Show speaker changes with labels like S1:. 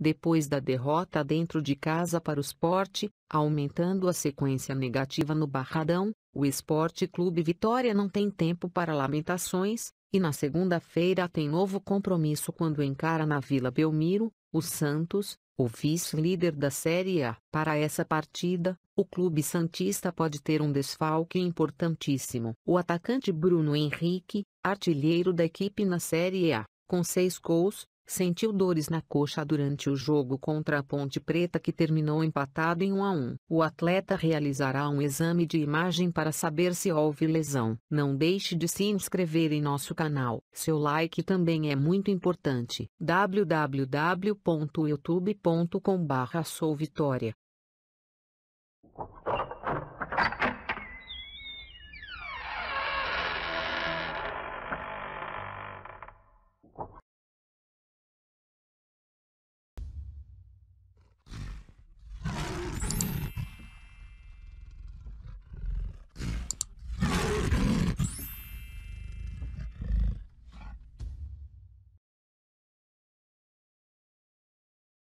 S1: depois da derrota dentro de casa para o esporte, aumentando a sequência negativa no Barradão, o Esporte Clube Vitória não tem tempo para lamentações, e na segunda-feira tem novo compromisso quando encara na Vila Belmiro, o Santos, o vice-líder da Série A. Para essa partida, o clube Santista pode ter um desfalque importantíssimo. O atacante Bruno Henrique, artilheiro da equipe na Série A, com seis gols, sentiu dores na coxa durante o jogo contra a Ponte Preta que terminou empatado em 1 a 1. O atleta realizará um exame de imagem para saber se houve lesão. Não deixe de se inscrever em nosso canal. Seu like também é muito importante. www.youtube.com/souvitoria